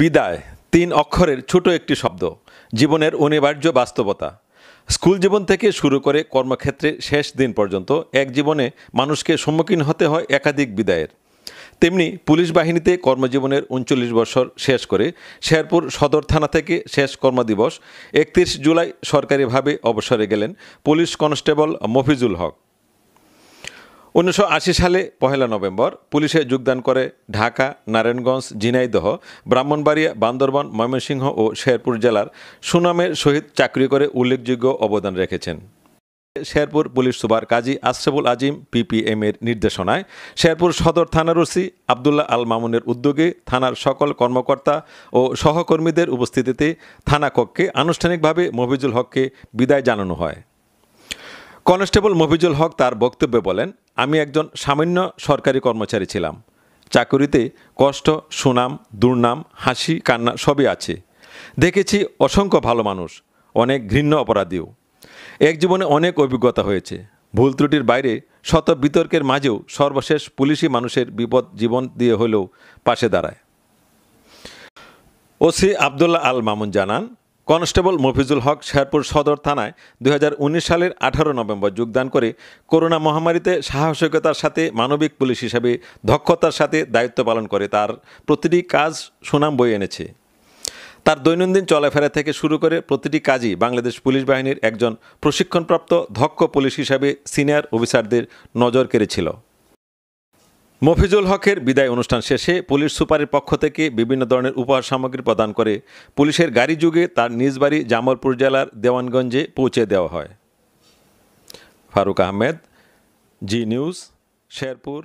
বিদায় তিন অক্ষরের ছোট একটি শব্দ জীবনের অনিবার্য বাস্তবতা স্কুল জীবন থেকে শুরু করে কর্মক্ষেত্রে শেষ দিন পর্যন্ত এক জীবনে মানুষকে সম্মুখীন হতে হয় একাধিক বিদায়ের তেমনি পুলিশ বাহিনীতে কর্মজীবনের উনচল্লিশ বছর শেষ করে শেরপুর সদর থানা থেকে শেষ কর্মদিবস একত্রিশ জুলাই সরকারিভাবে অবসরে গেলেন পুলিশ কনস্টেবল মফিজুল হক উনিশশো সালে পহেলা নভেম্বর পুলিশে যোগদান করে ঢাকা নারায়ণগঞ্জ ঝিনাইদহ ব্রাহ্মণবাড়িয়া বান্দরবন ময়মনসিংহ ও শেরপুর জেলার সুনামের সহিত চাকরি করে উল্লেখযোগ্য অবদান রেখেছেন Sherpur police super Kazi Ashraful Azim PPM এর নির্দেশনায় শেরপুর সদর থানার ওসি আবদুল্লাহ আল মামুনের উদ্যোগে থানার সকল কর্মকর্তা ও সহকর্মীদের উপস্থিতিতে থানা কক্ষে আনুষ্ঠানিকভাবে মফিজুল হককে বিদায় জানানো হয় কনস্টেবল মফিজুল হক তার বক্তব্যে বলেন আমি একজন সামান্য সরকারি কর্মচারী ছিলাম চাকুরিতে কষ্ট সুনাম দুর্নাম হাসি কান্না সবই আছে দেখেছি অসংখ্য ভালো মানুষ অনেক ঘৃণ্য অপরাধীও এক জীবনে অনেক অভিজ্ঞতা হয়েছে ভুল ত্রুটির বাইরে শত বিতর্কের মাঝেও সর্বশেষ পুলিশি মানুষের বিপদ জীবন দিয়ে হলেও পাশে দাঁড়ায় ওসি আবদুল্লাহ আল মামুন জানান কনস্টেবল মফিজুল হক শেরপুর সদর থানায় দুই সালের আঠারো নভেম্বর যোগদান করে করোনা মহামারীতে সাহসিকতার সাথে মানবিক পুলিশ হিসাবে দক্ষতার সাথে দায়িত্ব পালন করে তার প্রতিটি কাজ সুনাম বয়ে এনেছে তার দৈনন্দিন চলাফেরা থেকে শুরু করে প্রতিটি কাজই বাংলাদেশ পুলিশ বাহিনীর একজন প্রশিক্ষণপ্রাপ্ত দক্ষ পুলিশ হিসাবে সিনিয়র অফিসারদের নজর কেড়েছিল মফিজুল হকের বিদায় অনুষ্ঠান শেষে পুলিশ সুপারের পক্ষ থেকে বিভিন্ন ধরনের উপহার সামগ্রী প্রদান করে পুলিশের গাড়ি যুগে তার নিজ বাড়ি জামলপুর জেলার দেওয়ানগঞ্জে পৌঁছে দেওয়া হয় ফারুক আহমেদ জি নিউজ শেরপুর